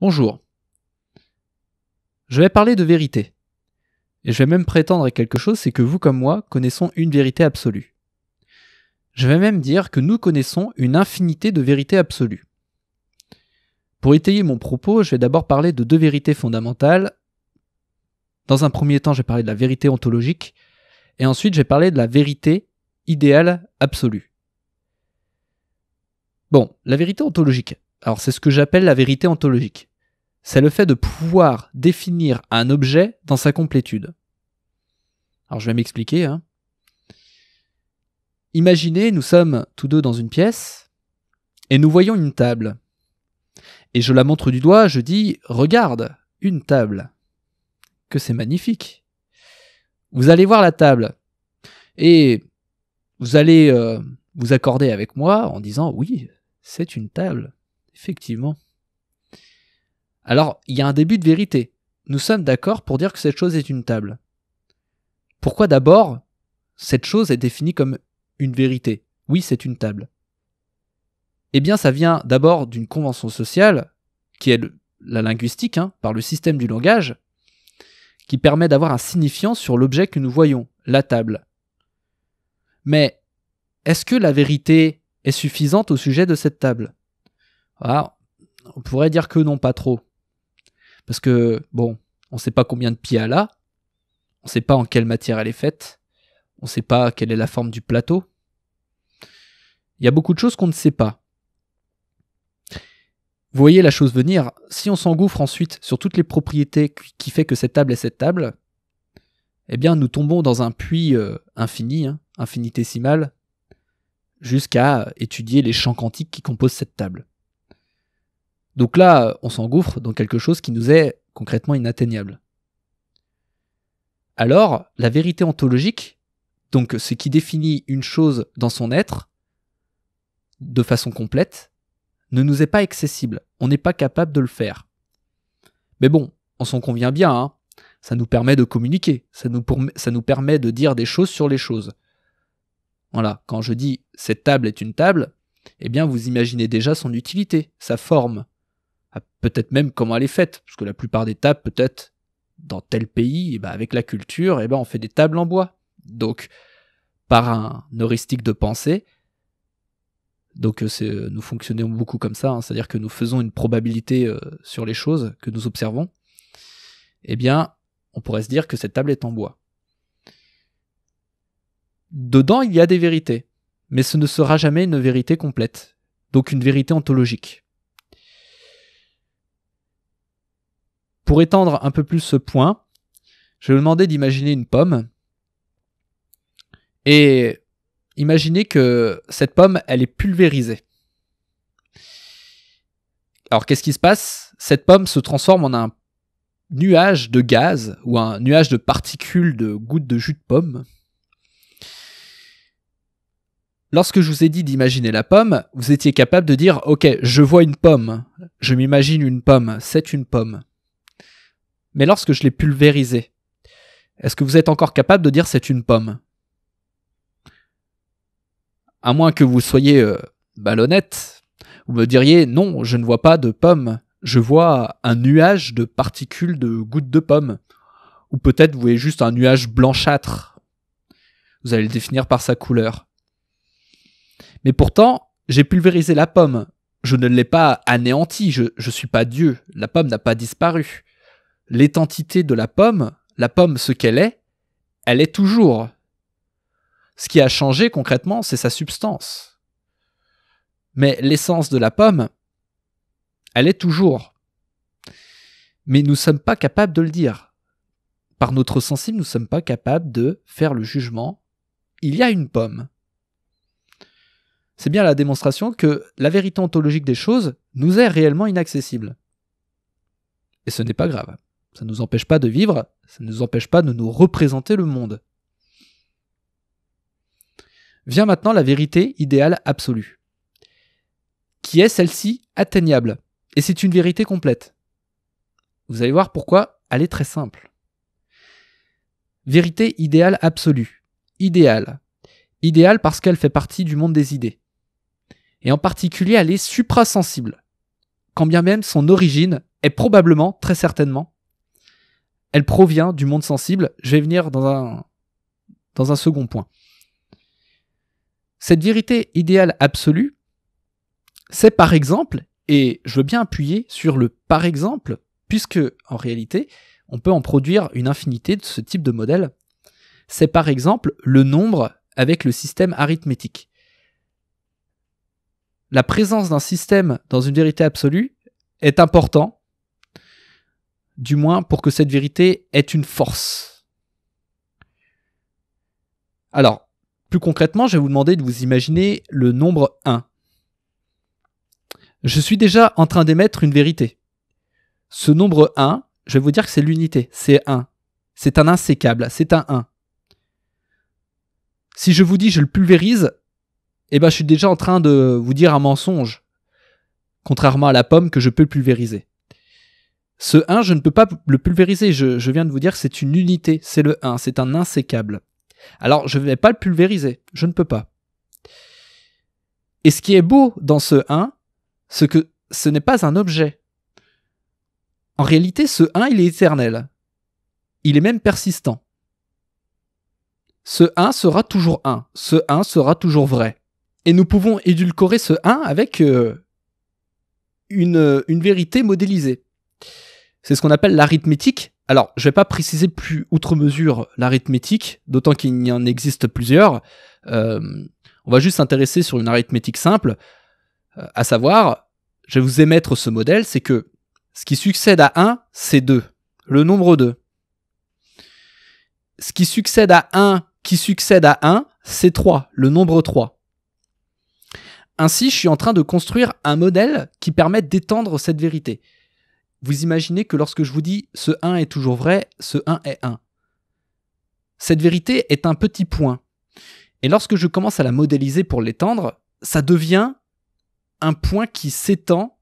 Bonjour. Je vais parler de vérité. Et je vais même prétendre à quelque chose, c'est que vous comme moi connaissons une vérité absolue. Je vais même dire que nous connaissons une infinité de vérités absolues. Pour étayer mon propos, je vais d'abord parler de deux vérités fondamentales. Dans un premier temps, j'ai parlé de la vérité ontologique, et ensuite j'ai parlé de la vérité idéale absolue. Bon, la vérité ontologique. Alors c'est ce que j'appelle la vérité ontologique c'est le fait de pouvoir définir un objet dans sa complétude. Alors je vais m'expliquer. Hein. Imaginez, nous sommes tous deux dans une pièce et nous voyons une table. Et je la montre du doigt, je dis Regarde, une table. Que c'est magnifique. Vous allez voir la table et vous allez euh, vous accorder avec moi en disant Oui, c'est une table, effectivement. Alors, il y a un début de vérité. Nous sommes d'accord pour dire que cette chose est une table. Pourquoi d'abord cette chose est définie comme une vérité Oui, c'est une table. Eh bien, ça vient d'abord d'une convention sociale, qui est la linguistique, hein, par le système du langage, qui permet d'avoir un signifiant sur l'objet que nous voyons, la table. Mais est-ce que la vérité est suffisante au sujet de cette table Alors, ah, On pourrait dire que non, pas trop. Parce que, bon, on ne sait pas combien de pieds elle a, on ne sait pas en quelle matière elle est faite, on ne sait pas quelle est la forme du plateau. Il y a beaucoup de choses qu'on ne sait pas. Vous voyez la chose venir, si on s'engouffre ensuite sur toutes les propriétés qui fait que cette table est cette table, eh bien nous tombons dans un puits euh, infini, hein, infinitésimal, jusqu'à étudier les champs quantiques qui composent cette table. Donc là, on s'engouffre dans quelque chose qui nous est concrètement inatteignable. Alors, la vérité ontologique, donc ce qui définit une chose dans son être, de façon complète, ne nous est pas accessible. On n'est pas capable de le faire. Mais bon, on s'en convient bien, hein ça nous permet de communiquer, ça nous, ça nous, permet de dire des choses sur les choses. Voilà, quand je dis cette table est une table, eh bien vous imaginez déjà son utilité, sa forme, peut-être même comment elle est faite, parce que la plupart des tables, peut-être dans tel pays, eh ben, avec la culture, et eh ben on fait des tables en bois. Donc, par un heuristique de pensée, donc euh, euh, nous fonctionnons beaucoup comme ça, hein. c'est-à-dire que nous faisons une probabilité euh, sur les choses que nous observons, eh bien, on pourrait se dire que cette table est en bois. Dedans, il y a des vérités, mais ce ne sera jamais une vérité complète, donc une vérité ontologique. Pour étendre un peu plus ce point, je vais vous demander d'imaginer une pomme. Et imaginez que cette pomme, elle est pulvérisée. Alors qu'est-ce qui se passe Cette pomme se transforme en un nuage de gaz ou un nuage de particules de gouttes de jus de pomme. Lorsque je vous ai dit d'imaginer la pomme, vous étiez capable de dire Ok, je vois une pomme, je m'imagine une pomme, c'est une pomme mais lorsque je l'ai pulvérisé, est-ce que vous êtes encore capable de dire c'est une pomme À moins que vous soyez euh, malhonnête, vous me diriez non, je ne vois pas de pomme, je vois un nuage de particules de gouttes de pomme. Ou peut-être vous voyez juste un nuage blanchâtre. Vous allez le définir par sa couleur. Mais pourtant, j'ai pulvérisé la pomme. Je ne l'ai pas anéanti, je ne suis pas Dieu. La pomme n'a pas disparu. L'étentité de la pomme, la pomme ce qu'elle est, elle est toujours. Ce qui a changé concrètement, c'est sa substance. Mais l'essence de la pomme, elle est toujours. Mais nous ne sommes pas capables de le dire. Par notre sensible, nous ne sommes pas capables de faire le jugement. Il y a une pomme. C'est bien la démonstration que la vérité ontologique des choses nous est réellement inaccessible. Et ce n'est pas grave. Ça ne nous empêche pas de vivre, ça ne nous empêche pas de nous représenter le monde. Vient maintenant la vérité idéale absolue, qui est celle-ci atteignable, et c'est une vérité complète. Vous allez voir pourquoi elle est très simple. Vérité idéale absolue. Idéale. Idéale parce qu'elle fait partie du monde des idées. Et en particulier, elle est suprasensible. Quand bien même son origine est probablement, très certainement, elle provient du monde sensible. Je vais venir dans un, dans un second point. Cette vérité idéale absolue, c'est par exemple, et je veux bien appuyer sur le par exemple, puisque en réalité, on peut en produire une infinité de ce type de modèle. C'est par exemple le nombre avec le système arithmétique. La présence d'un système dans une vérité absolue est important du moins pour que cette vérité ait une force. Alors, plus concrètement, je vais vous demander de vous imaginer le nombre 1. Je suis déjà en train d'émettre une vérité. Ce nombre 1, je vais vous dire que c'est l'unité, c'est 1. C'est un insécable, c'est un 1. Si je vous dis je le pulvérise, eh ben, je suis déjà en train de vous dire un mensonge, contrairement à la pomme que je peux pulvériser. Ce 1, je ne peux pas le pulvériser. Je, viens de vous dire que c'est une unité. C'est le 1. C'est un insécable. Alors, je ne vais pas le pulvériser. Je ne peux pas. Et ce qui est beau dans ce 1, c'est que ce n'est pas un objet. En réalité, ce 1, il est éternel. Il est même persistant. Ce 1 sera toujours 1. Ce 1 sera toujours vrai. Et nous pouvons édulcorer ce 1 avec euh, une, une vérité modélisée. C'est ce qu'on appelle l'arithmétique. Alors, je ne vais pas préciser plus outre mesure l'arithmétique, d'autant qu'il y en existe plusieurs. Euh, on va juste s'intéresser sur une arithmétique simple, euh, à savoir, je vais vous émettre ce modèle, c'est que ce qui succède à 1, c'est 2, le nombre 2. Ce qui succède à 1, qui succède à 1, c'est 3, le nombre 3. Ainsi, je suis en train de construire un modèle qui permet d'étendre cette vérité vous imaginez que lorsque je vous dis ce 1 est toujours vrai, ce 1 est 1. Cette vérité est un petit point. Et lorsque je commence à la modéliser pour l'étendre, ça devient un point qui s'étend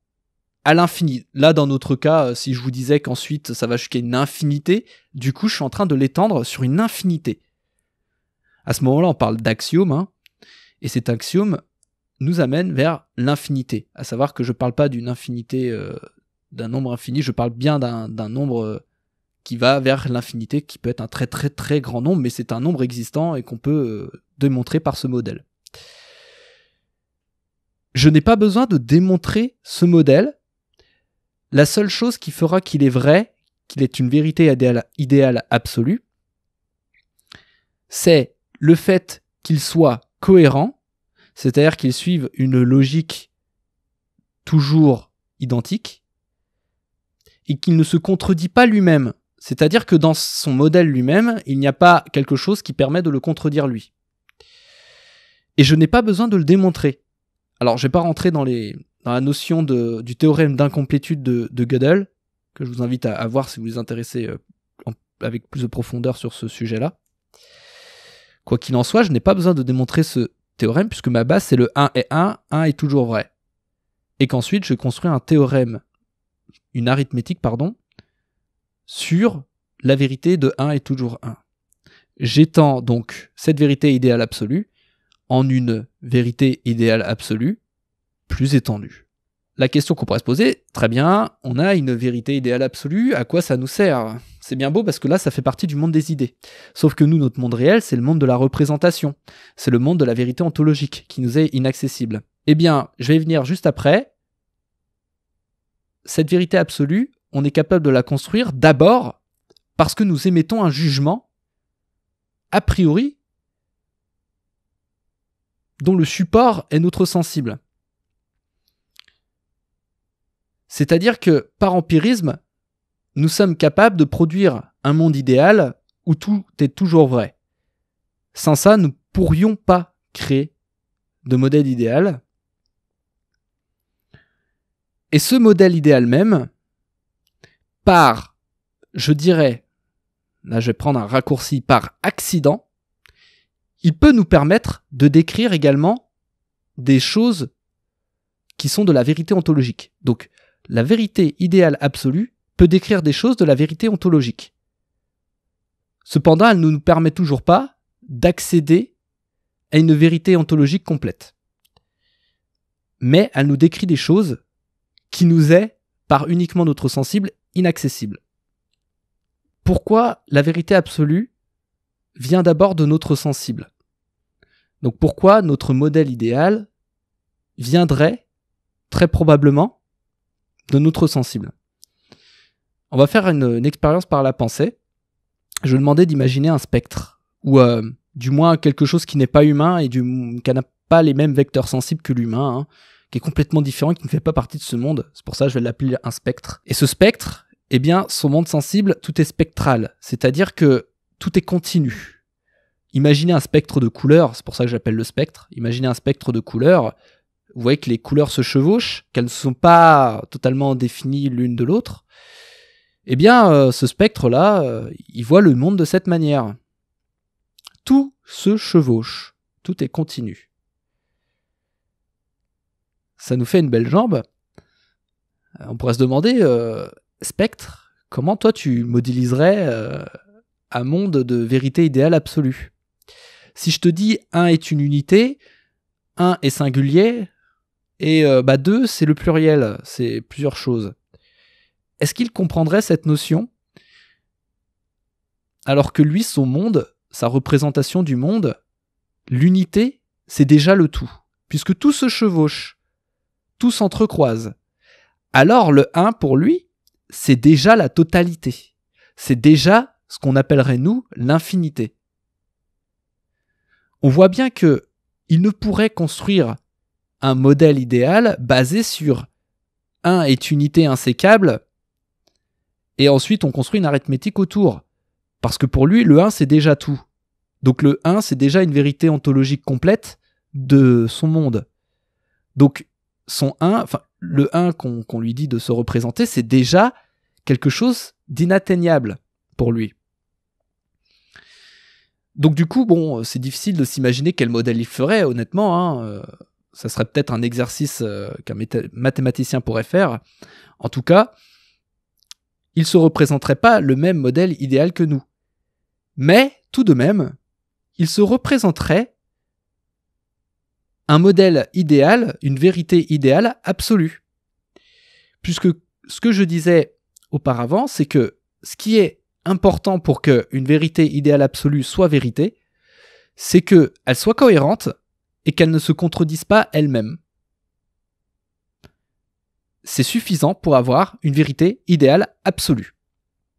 à l'infini. Là, dans notre cas, euh, si je vous disais qu'ensuite ça va jusqu'à une infinité, du coup, je suis en train de l'étendre sur une infinité. À ce moment-là, on parle d'axiome, hein, et cet axiome nous amène vers l'infinité. À savoir que je ne parle pas d'une infinité euh, d'un nombre infini. Je parle bien d'un nombre euh, qui va vers l'infinité, qui peut être un très très très grand nombre, mais c'est un nombre existant et qu'on peut euh, démontrer par ce modèle. Je n'ai pas besoin de démontrer ce modèle. La seule chose qui fera qu'il est vrai, qu'il est une vérité idéale, idéale absolue, c'est le fait qu'il soit cohérent, c'est-à-dire qu'il suive une logique toujours identique, et qu'il ne se contredit pas lui-même. C'est-à-dire que dans son modèle lui-même, il n'y a pas quelque chose qui permet de le contredire lui. Et je n'ai pas besoin de le démontrer. Alors, je ne vais pas rentrer dans, les, la notion du théorème d'incomplétude de, Gödel, que je vous invite à, voir si vous vous intéressez euh, avec plus de profondeur sur ce sujet-là. Quoi qu'il en soit, je n'ai pas besoin de démontrer ce théorème, puisque ma base, c'est le 1 et 1, 1 est toujours vrai. Et qu'ensuite, je construis un théorème une arithmétique pardon, sur la vérité de 1 est toujours 1. J'étends donc cette vérité idéale absolue en une vérité idéale absolue plus étendue. La question qu'on pourrait se poser, très bien, on a une vérité idéale absolue, à quoi ça nous sert C'est bien beau parce que là, ça fait partie du monde des idées. Sauf que nous, notre monde réel, c'est le monde de la représentation, c'est le monde de la vérité ontologique qui nous est inaccessible. Eh bien, je vais venir juste après, cette vérité absolue, on est capable de la construire d'abord parce que nous émettons un jugement a priori dont le support est notre sensible. C'est-à-dire que par empirisme, nous sommes capables de produire un monde idéal où tout est toujours vrai. Sans ça, nous ne pourrions pas créer de modèle idéal et ce modèle idéal même, par, je dirais, là je vais prendre un raccourci, par accident, il peut nous permettre de décrire également des choses qui sont de la vérité ontologique. Donc la vérité idéale absolue peut décrire des choses de la vérité ontologique. Cependant, elle ne nous permet toujours pas d'accéder à une vérité ontologique complète. Mais elle nous décrit des choses qui nous est, par uniquement notre sensible, inaccessible. Pourquoi la vérité absolue vient d'abord de notre sensible Donc pourquoi notre modèle idéal viendrait très probablement de notre sensible On va faire une, expérience par la pensée. Je vais demander d'imaginer un spectre, ou euh, du moins quelque chose qui n'est pas humain et qui n'a pas les mêmes vecteurs sensibles que l'humain. Hein complètement différent, qui ne fait pas partie de ce monde. C'est pour ça que je vais l'appeler un spectre. Et ce spectre, eh bien, son monde sensible, tout est spectral. C'est-à-dire que tout est continu. Imaginez un spectre de couleurs, c'est pour ça que j'appelle le spectre. Imaginez un spectre de couleurs. Vous voyez que les couleurs se chevauchent, qu'elles ne sont pas totalement définies l'une de l'autre. Eh bien, euh, ce spectre-là, euh, il voit le monde de cette manière. Tout se chevauche, tout est continu ça nous fait une belle jambe. Euh, on pourrait se demander, euh, Spectre, comment toi tu modéliserais euh, un monde de vérité idéale absolue Si je te dis 1 est une unité, 1 est singulier, et bah, 2 c'est le pluriel, c'est plusieurs choses. Est-ce qu'il comprendrait cette notion Alors que lui, son monde, sa représentation du monde, l'unité, c'est déjà le tout, puisque tout se chevauche tout s'entrecroise. Alors le 1 pour lui, c'est déjà la totalité. C'est déjà ce qu'on appellerait nous l'infinité. On voit bien que il ne pourrait construire un modèle idéal basé sur 1 est unité insécable et ensuite on construit une arithmétique autour. Parce que pour lui, le 1 c'est déjà tout. Donc le 1 c'est déjà une vérité ontologique complète de son monde. Donc son 1, enfin le 1 qu'on lui dit de se représenter, c'est déjà quelque chose d'inatteignable pour lui. Donc du coup, bon, euh, c'est difficile de s'imaginer quel modèle il ferait, honnêtement. Hein, euh, ça serait peut-être un exercice euh, qu'un mathématicien pourrait faire. En tout cas, il ne se représenterait pas le même modèle idéal que nous. Mais, tout de même, il se représenterait un modèle idéal, une vérité idéale absolue. Puisque ce que je disais auparavant, c'est que ce qui est important pour qu'une vérité idéale absolue soit vérité, c'est qu'elle soit cohérente et qu'elle ne se contredise pas elle-même. C'est suffisant pour avoir une vérité idéale absolue.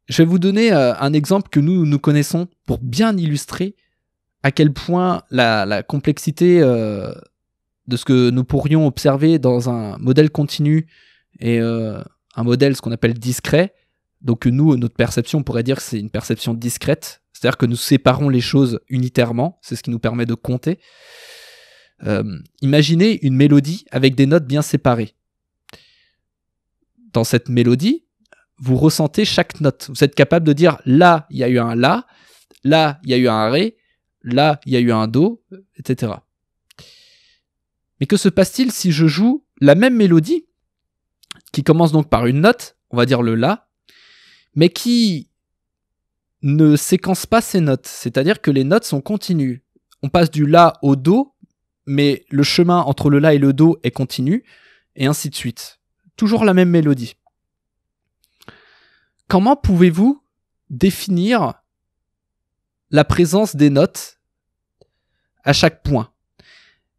Je vais vous donner euh, un exemple que nous nous connaissons pour bien illustrer à quel point la, complexité euh, de ce que nous pourrions observer dans un modèle continu et euh, un modèle ce qu'on appelle discret. Donc nous, notre perception, pourrait dire que c'est une perception discrète, c'est-à-dire que nous séparons les choses unitairement, c'est ce qui nous permet de compter. Euh, imaginez une mélodie avec des notes bien séparées. Dans cette mélodie, vous ressentez chaque note. Vous êtes capable de dire là, il y a eu un la, là, il y a eu un ré, là, il y a eu un do, etc. Mais que se passe-t-il si je joue la même mélodie, qui commence donc par une note, on va dire le La, mais qui ne séquence pas ces notes, c'est-à-dire que les notes sont continues. On passe du La au Do, mais le chemin entre le La et le Do est continu, et ainsi de suite. Toujours la même mélodie. Comment pouvez-vous définir la présence des notes à chaque point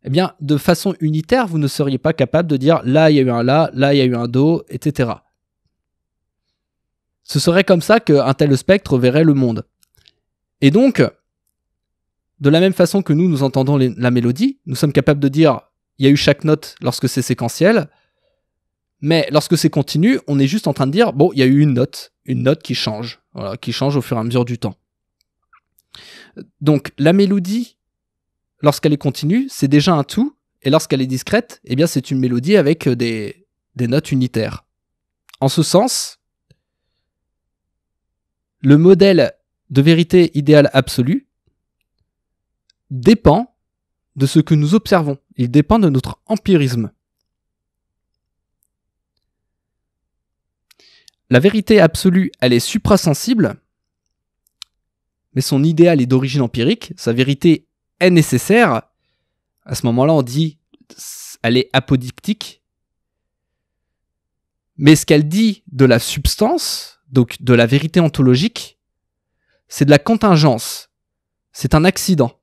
eh bien, de façon unitaire, vous ne seriez pas capable de dire là, il y a eu un là, là, il y a eu un do, etc. Ce serait comme ça qu'un tel spectre verrait le monde. Et donc, de la même façon que nous, nous entendons la mélodie, nous sommes capables de dire il y a eu chaque note lorsque c'est séquentiel, mais lorsque c'est continu, on est juste en train de dire bon, il y a eu une note, une note qui change, qui change au fur et à mesure du temps. Donc la mélodie lorsqu'elle est continue, c'est déjà un tout, et lorsqu'elle est discrète, eh bien c'est une mélodie avec euh, des, des notes unitaires. En ce sens, le modèle de vérité idéale absolue dépend de ce que nous observons, il dépend de notre empirisme. La vérité absolue, elle est suprasensible, mais son idéal est d'origine empirique, sa vérité est nécessaire, à ce moment-là, on dit elle est apodictique. Mais ce qu'elle dit de la substance, donc de la vérité ontologique, c'est de la contingence. C'est un accident.